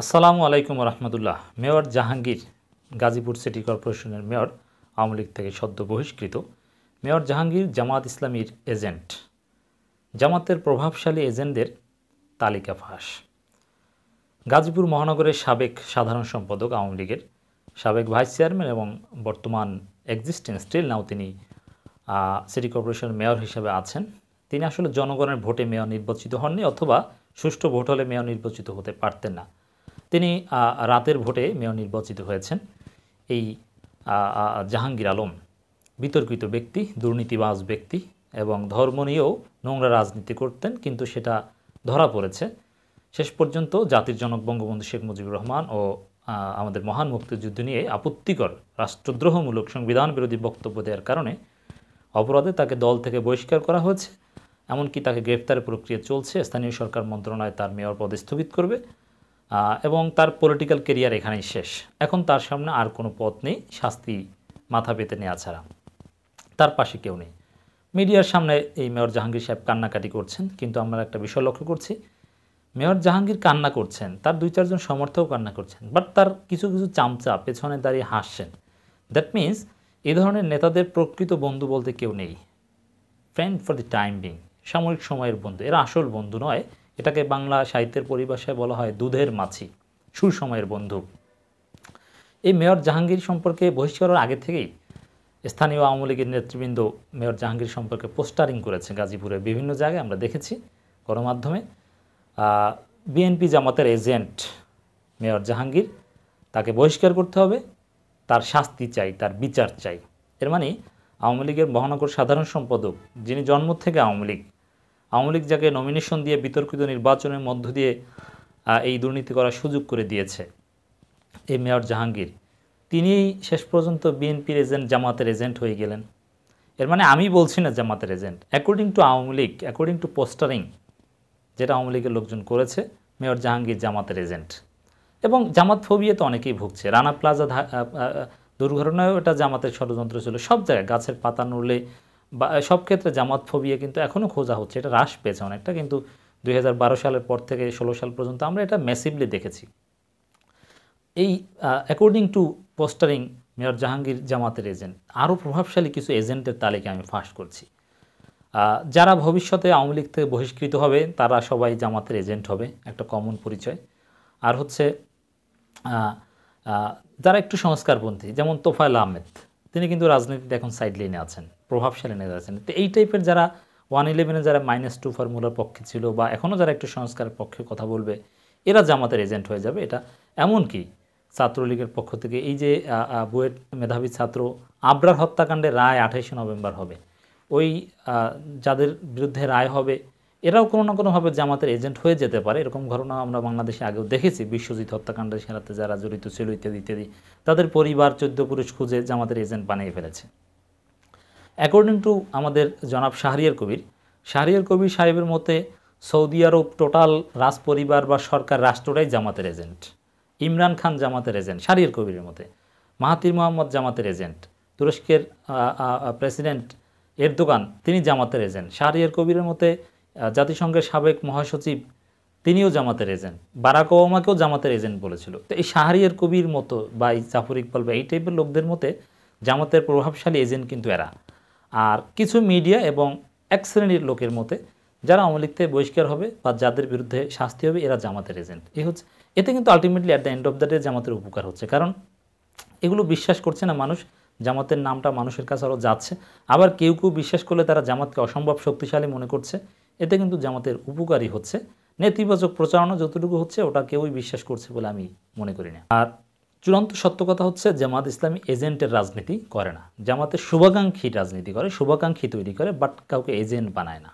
আসসালামু আলাইকুম রহমতুল্লাহ মেয়র জাহাঙ্গীর গাজীপুর সিটি কর্পোরেশনের মেয়র আওয়ামী লীগ থেকে সদ্য বহিষ্কৃত মেয়র জাহাঙ্গীর জামাত ইসলামীর এজেন্ট জামাতের প্রভাবশালী এজেন্টদের তালিকা ফাঁস গাজীপুর মহানগরের সাবেক সাধারণ সম্পাদক আওয়ামী লীগের সাবেক ভাইস চেয়ারম্যান এবং বর্তমান এক্সিস্টেন্স স্টিল নাও তিনি সিটি কর্পোরেশনের মেয়র হিসেবে আছেন তিনি আসলে জনগণের ভোটে মেয়র নির্বাচিত হননি অথবা সুষ্ঠু ভোট হলে মেয়র নির্বাচিত হতে পারতেন না তিনি রাতের ভোটে মেয়র নির্বাচিত হয়েছেন এই জাহাঙ্গীর আলম বিতর্কিত ব্যক্তি দুর্নীতিবাজ ব্যক্তি এবং ধর্ম নিয়েও নোংরা রাজনীতি করতেন কিন্তু সেটা ধরা পড়েছে শেষ পর্যন্ত জাতির জনক বঙ্গবন্ধু শেখ মুজিবুর রহমান ও আমাদের মহান মুক্তিযুদ্ধ নিয়ে আপত্তিকর রাষ্ট্রদ্রোহমূলক সংবিধান বিরোধী বক্তব্য দেওয়ার কারণে অপরাধে তাকে দল থেকে বহিষ্কার করা হয়েছে এমনকি তাকে গ্রেপ্তারের প্রক্রিয়া চলছে স্থানীয় সরকার মন্ত্রণালয় তার মেয়র পদে স্থগিত করবে এবং তার পলিটিক্যাল কেরিয়ার এখানেই শেষ এখন তার সামনে আর কোনো পথ নেই শাস্তি মাথা পেতে নেওয়া ছাড়া তার পাশে কেউ নেই মিডিয়ার সামনে এই মেয়র জাহাঙ্গীর সাহেব কান্নাকাটি করছেন কিন্তু আমরা একটা বিষয় লক্ষ্য করছি মেয়র জাহাঙ্গীর কান্না করছেন তার দুই চারজন সমর্থক কান্না করছেন বাট তার কিছু কিছু চামচা পেছনে দাঁড়িয়ে হাসছেন দ্যাট মিন্স এ ধরনের নেতাদের প্রকৃত বন্ধু বলতে কেউ নেই friend for the time being সাময়িক সময়ের বন্ধু এরা আসল বন্ধু নয় এটাকে বাংলা সাহিত্যের পরিভাষায় বলা হয় দুধের মাছি সুসময়ের বন্ধু এই মেয়র জাহাঙ্গীর সম্পর্কে বহিষ্কারের আগে থেকেই স্থানীয় আওয়ামী লীগের নেতৃবৃন্দ মেয়র জাহাঙ্গীর সম্পর্কে পোস্টারিং করেছে গাজীপুরে বিভিন্ন জায়গায় আমরা দেখেছি গণমাধ্যমে বিএনপি জামাতের এজেন্ট মেয়র জাহাঙ্গীর তাকে বহিষ্কার করতে হবে তার শাস্তি চাই তার বিচার চাই এর মানে আওয়ামী লীগের মহানগর সাধারণ সম্পাদক যিনি জন্ম থেকে আওয়ামী লীগ আওয়ামী লীগ যাকে নমিনেশন দিয়ে বিতর্কিত নির্বাচনের মধ্য দিয়ে এই দুর্নীতি করার সুযোগ করে দিয়েছে এই মেয়র জাহাঙ্গীর তিনিই শেষ পর্যন্ত বিএনপির এজেন্ট জামাতের এজেন্ট হয়ে গেলেন এর মানে আমি বলছি না জামাতের agent according to Awami League according to postering যেটা আওয়ামী লীগের লোকজন করেছে মেয়র জাহাঙ্গীর জামাতের এজেন্ট এবং জামাত ফোবিয়ে তো অনেকেই ভুগছে রানা প্লাজা দুর্ঘটনায়ও এটা জামাতের ষড়যন্ত্র ছিল সব জায়গায় গাছের পাতা নড়লে বা সব ক্ষেত্রে জামাত ফোবিয়া কিন্তু এখনও খোঁজা হচ্ছে এটা হ্রাস পেয়েছে অনেকটা কিন্তু দুই সালের পর থেকে ষোলো সাল পর্যন্ত আমরা এটা ম্যাসিভলি দেখেছি এই according to postering mayor Jahangir জামাতের এজেন্ট আরও প্রভাবশালী কিছু এজেন্টের তালিকা আমি ফাঁস করছি যারা ভবিষ্যতে আওয়ামী লীগ থেকে বহিষ্কৃত হবে তারা সবাই জামাতের এজেন্ট হবে একটা কমন পরিচয় আর হচ্ছে যারা একটু সংস্কারপন্থী যেমন তোফায়ল আহমেদ তিনি কিন্তু রাজনীতিতে এখন সাইড লাইনে আছেন প্রভাবশালী নেতা আছেন তো এই টাইপের যারা ওয়ান ইলেভেনে যারা মাইনাস টু ফর্মুলার পক্ষে ছিল বা এখনও যারা একটু সংস্কারের পক্ষে কথা বলবে এরা জামাতের এজেন্ট হয়ে যাবে এটা এমনকি ছাত্রলীগের পক্ষ থেকে এই যে বুয়েট মেধাবী ছাত্র আবরার হত্যাকাণ্ডে রায় আঠাইশে নভেম্বর হবে ওই যাদের বিরুদ্ধে রায় হবে এরাও কোনো না কোনোভাবে জামাতের এজেন্ট হয়ে যেতে পারে এরকম ঘটনা আমরা বাংলাদেশে আগেও দেখেছি বিশ্বজিৎ হত্যাকাণ্ডের সেরাতে যারা জড়িত ছিল ইত্যাদি ইত্যাদি তাদের পরিবার চোদ্দ পুরুষ খুঁজে জামাতের এজেন্ট বানিয়ে ফেলেছে অ্যাকর্ডিং টু আমাদের জনাব শাহরিয়ার কবির শাহরিয়ার কবির সাহেবের মতে সৌদি আরব টোটাল রাজ পরিবার বা সরকার রাষ্ট্রটাই জামাতের এজেন্ট ইমরান খান জামাতের এজেন্ট শাহরিয়ার কবিরের মতে মাহাতির মোহাম্মদ জামাতের এজেন্ট তুরস্কের প্রেসিডেন্ট এরদোগান তিনি জামাতের এজেন্ট শাহরিয়ার কবিরের মতে জাতিসংঘের সাবেক মহাসচিব তিনিও জামাতের এজেন্ট বারাক ওবামাকেও জামাতের এজেন্ট বলেছিল তো এই শাহরিয়ার কবির মতো বা এই জাফর ইকবাল বা এই টাইপের লোকদের মতে জামাতের প্রভাবশালী এজেন্ট কিন্তু এরা আর কিছু মিডিয়া এবং এক শ্রেণীর লোকের মতে যারা আওয়ামী বহিষ্কার হবে বা যাদের বিরুদ্ধে শাস্তি হবে এরা জামাতের এজেন্ট এই হচ্ছে এতে কিন্তু ultimately at the end of the day জামাতের উপকার হচ্ছে কারণ এগুলো বিশ্বাস করছে না মানুষ জামাতের নামটা মানুষের কাছে আরও যাচ্ছে আবার কেউ কেউ বিশ্বাস করলে তারা জামাতকে অসম্ভব শক্তিশালী মনে করছে এতে কিন্তু জামাতের উপকারই হচ্ছে নেতিবাচক প্রচারণা যতটুকু হচ্ছে ওটা কেউই বিশ্বাস করছে বলে আমি মনে করি না আর চূড়ান্ত সত্য কথা হচ্ছে জামাত ইসলামী এজেন্টের রাজনীতি করে না জামাতের শুভাকাঙ্ক্ষী রাজনীতি করে শুভাকাঙ্ক্ষী তৈরি করে বাট কাউকে এজেন্ট বানায় না